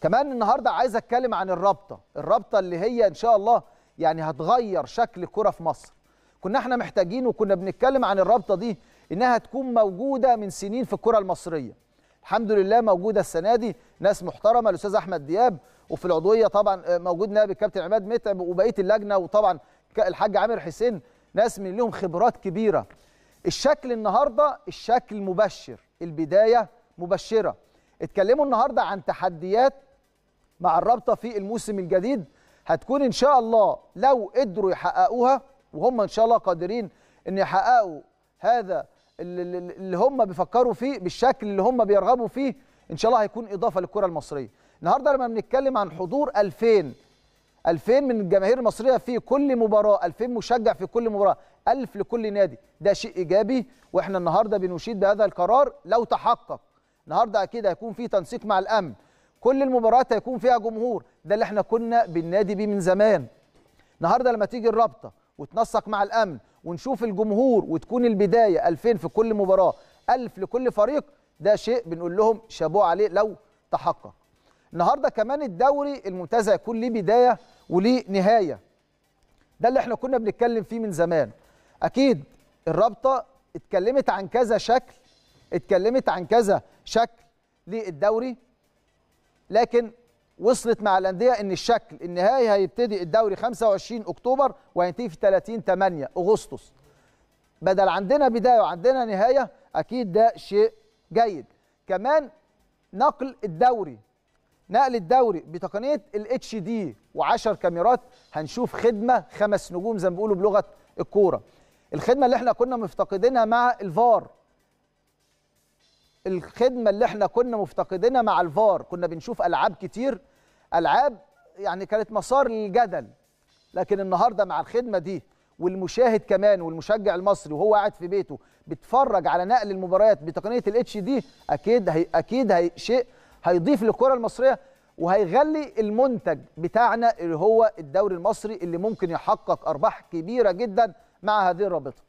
كمان النهارده عايز اتكلم عن الرابطه الرابطه اللي هي ان شاء الله يعني هتغير شكل كره في مصر كنا احنا محتاجين وكنا بنتكلم عن الرابطه دي انها تكون موجوده من سنين في الكره المصريه الحمد لله موجوده السنه دي ناس محترمه الاستاذ احمد دياب وفي العضويه طبعا آه، موجود نائب الكابتن عماد متعب وبقيه اللجنه وطبعا الحاج عامر حسين ناس من لهم خبرات كبيره الشكل النهارده الشكل مبشر البدايه مبشره اتكلموا النهارده عن تحديات مع الرابطه في الموسم الجديد هتكون ان شاء الله لو قدروا يحققوها وهم ان شاء الله قادرين ان يحققوا هذا اللي هم بيفكروا فيه بالشكل اللي هم بيرغبوا فيه ان شاء الله هيكون اضافه للكره المصريه النهارده لما بنتكلم عن حضور 2000 2000 من الجماهير المصريه في كل مباراه 2000 مشجع في كل مباراه 1000 لكل نادي ده شيء ايجابي واحنا النهارده بنشيد بهذا القرار لو تحقق النهارده اكيد هيكون في تنسيق مع الامن كل المباريات هيكون فيها جمهور ده اللي احنا كنا بننادي بيه من زمان النهارده لما تيجي الرابطه وتنسق مع الامن ونشوف الجمهور وتكون البدايه 2000 في كل مباراه 1000 لكل فريق ده شيء بنقول لهم شابوه عليه لو تحقق النهارده كمان الدوري الممتاز هيكون ليه بدايه وليه نهايه ده اللي احنا كنا بنتكلم فيه من زمان اكيد الرابطه اتكلمت عن كذا شكل اتكلمت عن كذا شكل للدوري لكن وصلت مع الانديه ان الشكل النهائي هيبتدي الدوري 25 اكتوبر وينتهي في 30 8 اغسطس بدل عندنا بدايه وعندنا نهايه اكيد ده شيء جيد كمان نقل الدوري نقل الدوري بتقنيه الاتش دي و10 كاميرات هنشوف خدمه خمس نجوم زي ما بيقولوا بلغه الكوره الخدمه اللي احنا كنا مفتقدينها مع الفار الخدمه اللي احنا كنا مفتقدينها مع الفار كنا بنشوف العاب كتير العاب يعني كانت مسار للجدل لكن النهارده مع الخدمه دي والمشاهد كمان والمشجع المصري وهو قاعد في بيته بيتفرج على نقل المباريات بتقنيه الاتش دي اكيد هي اكيد هي شيء هيضيف للكره المصريه وهيغلي المنتج بتاعنا اللي هو الدوري المصري اللي ممكن يحقق ارباح كبيره جدا مع هذه الرابطه